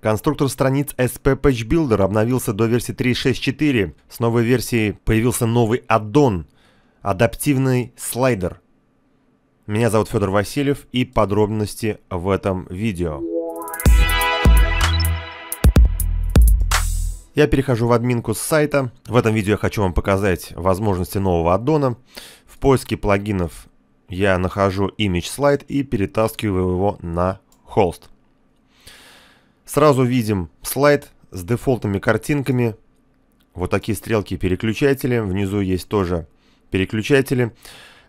Конструктор страниц SP Page Builder обновился до версии 3.6.4. С новой версии появился новый аддон – адаптивный слайдер. Меня зовут Федор Васильев и подробности в этом видео. Я перехожу в админку с сайта. В этом видео я хочу вам показать возможности нового аддона. В поиске плагинов я нахожу Image Slide и перетаскиваю его на холст. Сразу видим слайд с дефолтными картинками. Вот такие стрелки переключатели. Внизу есть тоже переключатели.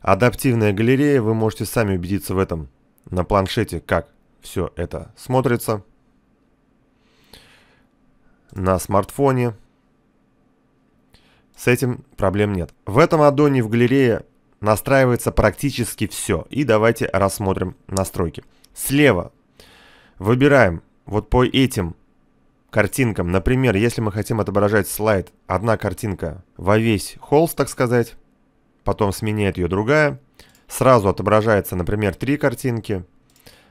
Адаптивная галерея. Вы можете сами убедиться в этом на планшете, как все это смотрится. На смартфоне. С этим проблем нет. В этом аддоне в галерее настраивается практически все. И давайте рассмотрим настройки. Слева выбираем вот по этим картинкам, например, если мы хотим отображать слайд, одна картинка во весь холст, так сказать, потом сменяет ее другая, сразу отображается, например, три картинки,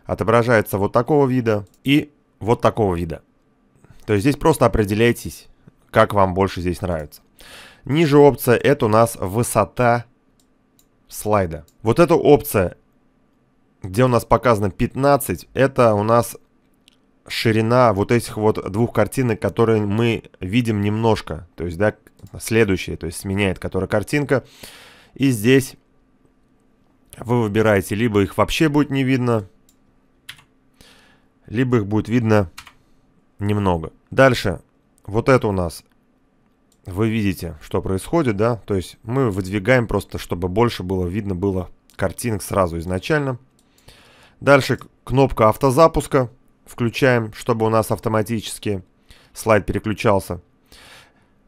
отображается вот такого вида и вот такого вида. То есть здесь просто определяйтесь, как вам больше здесь нравится. Ниже опция это у нас высота слайда. Вот эта опция, где у нас показано 15, это у нас ширина вот этих вот двух картинок, которые мы видим немножко, то есть, да, следующая, то есть сменяет которая картинка. И здесь вы выбираете, либо их вообще будет не видно, либо их будет видно немного. Дальше, вот это у нас, вы видите, что происходит, да, то есть мы выдвигаем просто, чтобы больше было видно было картинок сразу изначально. Дальше кнопка автозапуска включаем, чтобы у нас автоматически слайд переключался.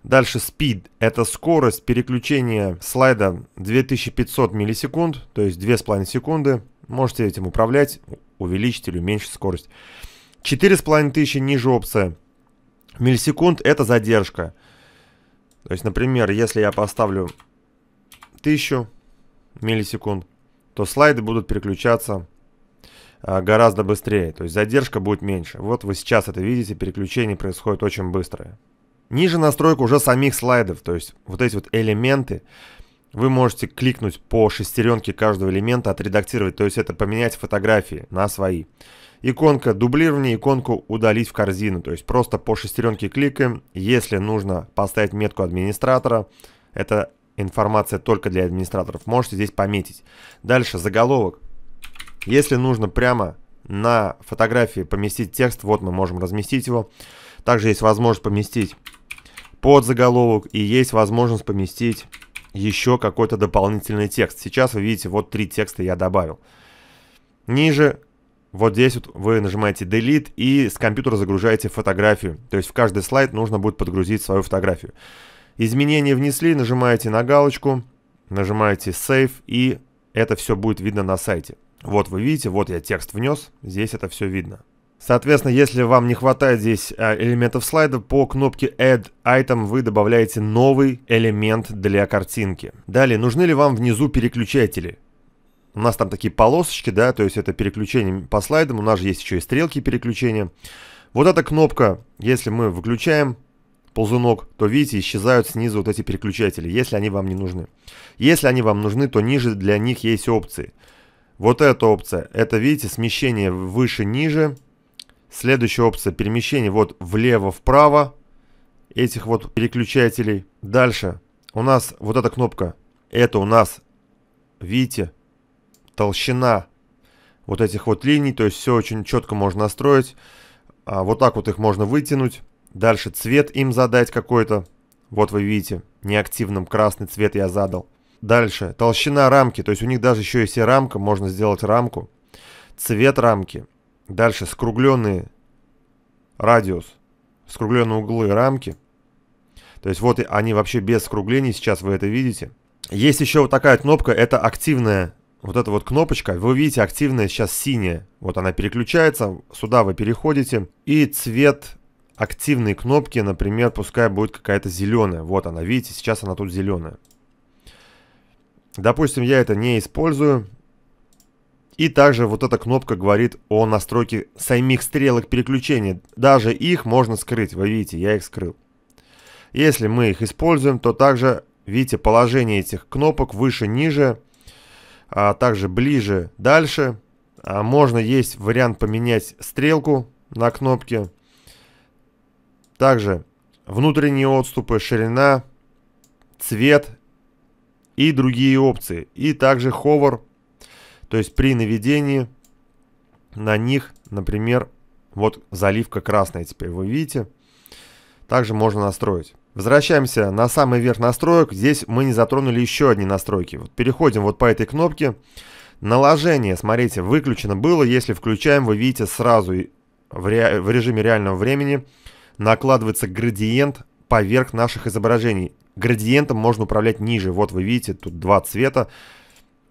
Дальше Speed – это скорость переключения слайда 2500 миллисекунд, то есть 2,5 секунды. Можете этим управлять, увеличить или уменьшить скорость. 4500 ниже опция. Миллисекунд – это задержка. То есть, например, если я поставлю 1000 миллисекунд, то слайды будут переключаться а, гораздо быстрее, то есть задержка будет меньше. Вот вы сейчас это видите, переключение происходит очень быстрое. Ниже настройка уже самих слайдов, то есть вот эти вот элементы, вы можете кликнуть по шестеренке каждого элемента, отредактировать, то есть это поменять фотографии на свои. Иконка дублирования, иконку удалить в корзину, то есть просто по шестеренке кликаем. Если нужно поставить метку администратора, это информация только для администраторов, можете здесь пометить. Дальше заголовок. Если нужно прямо на фотографии поместить текст, вот мы можем разместить его. Также есть возможность поместить под заголовок и есть возможность поместить еще какой-то дополнительный текст. Сейчас вы видите, вот три текста я добавил. Ниже вот здесь вот вы нажимаете Delete и с компьютера загружаете фотографию. То есть в каждый слайд нужно будет подгрузить свою фотографию. Изменения внесли, нажимаете на галочку, нажимаете Save и это все будет видно на сайте. Вот вы видите, вот я текст внес, здесь это все видно. Соответственно, если вам не хватает здесь э, элементов слайда, по кнопке Add Item вы добавляете новый элемент для картинки. Далее, нужны ли вам внизу переключатели? У нас там такие полосочки, да, то есть это переключение по слайдам, у нас же есть еще и стрелки переключения. Вот эта кнопка, если мы выключаем ползунок, то видите, исчезают снизу вот эти переключатели, если они вам не нужны. Если они вам нужны, то ниже для них есть опции. Вот эта опция, это, видите, смещение выше-ниже. Следующая опция, перемещение вот влево-вправо этих вот переключателей. Дальше у нас вот эта кнопка, это у нас, видите, толщина вот этих вот линий, то есть все очень четко можно настроить. А вот так вот их можно вытянуть. Дальше цвет им задать какой-то. Вот вы видите, неактивным красный цвет я задал. Дальше. Толщина рамки. То есть у них даже еще есть и рамка. Можно сделать рамку. Цвет рамки. Дальше скругленные радиус. Скругленные углы рамки. То есть вот они вообще без скруглений. Сейчас вы это видите. Есть еще вот такая кнопка. Это активная вот эта вот кнопочка, вы видите, активная сейчас синяя. Вот она переключается, сюда вы переходите. И цвет активной кнопки, например, пускай будет какая-то зеленая. Вот она, видите, сейчас она тут зеленая. Допустим, я это не использую. И также вот эта кнопка говорит о настройке самих стрелок переключения. Даже их можно скрыть. Вы видите, я их скрыл. Если мы их используем, то также, видите, положение этих кнопок выше-ниже, а также ближе-дальше. А можно есть вариант поменять стрелку на кнопке. Также внутренние отступы, ширина, цвет и другие опции. И также ховер, то есть при наведении на них, например, вот заливка красная теперь вы видите. Также можно настроить. Возвращаемся на самый верх настроек. Здесь мы не затронули еще одни настройки. Вот переходим вот по этой кнопке. Наложение, смотрите, выключено было. Если включаем, вы видите сразу в, ре в режиме реального времени накладывается градиент поверх наших изображений градиентом можно управлять ниже. Вот вы видите, тут два цвета.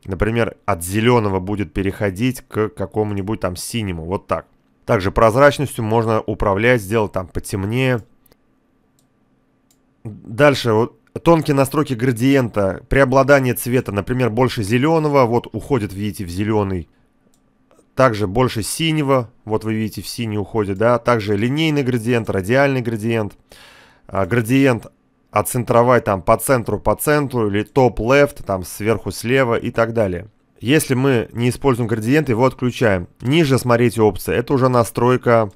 Например, от зеленого будет переходить к какому-нибудь там синему. Вот так. Также прозрачностью можно управлять, сделать там потемнее. Дальше вот тонкие настройки градиента, преобладание цвета, например, больше зеленого, вот уходит, видите, в зеленый. Также больше синего, вот вы видите, в синий уходит, да. Также линейный градиент, радиальный градиент, а, градиент отцентровать там по центру, по центру, или топ-лефт, там сверху слева и так далее. Если мы не используем градиент, его отключаем. Ниже смотрите опция. Это уже настройка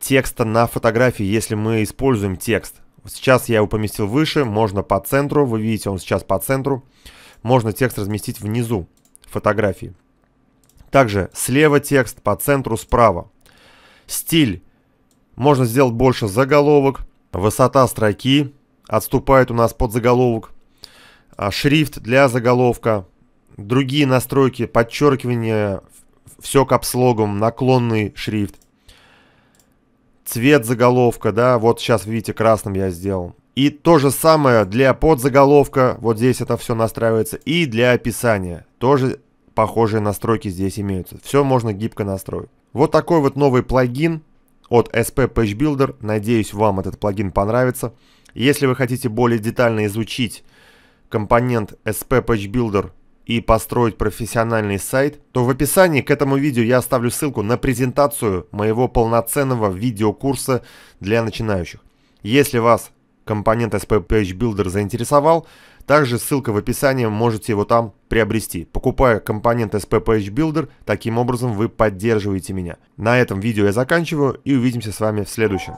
текста на фотографии, если мы используем текст. Сейчас я его поместил выше, можно по центру, вы видите, он сейчас по центру. Можно текст разместить внизу фотографии. Также слева текст, по центру справа. Стиль. Можно сделать больше заголовок, высота строки, отступает у нас под заголовок, а, шрифт для заголовка, другие настройки, подчеркивание, все капслогом, наклонный шрифт, цвет заголовка, да, вот сейчас видите красным я сделал. И то же самое для подзаголовка, вот здесь это все настраивается, и для описания. Тоже похожие настройки здесь имеются. Все можно гибко настроить. Вот такой вот новый плагин от SP Page Builder. Надеюсь, вам этот плагин понравится. Если вы хотите более детально изучить компонент SP Page Builder и построить профессиональный сайт, то в описании к этому видео я оставлю ссылку на презентацию моего полноценного видеокурса для начинающих. Если вас компонент SP Page Builder заинтересовал, также ссылка в описании, можете его там приобрести. Покупая компонент SP Page Builder, таким образом вы поддерживаете меня. На этом видео я заканчиваю и увидимся с вами в следующем.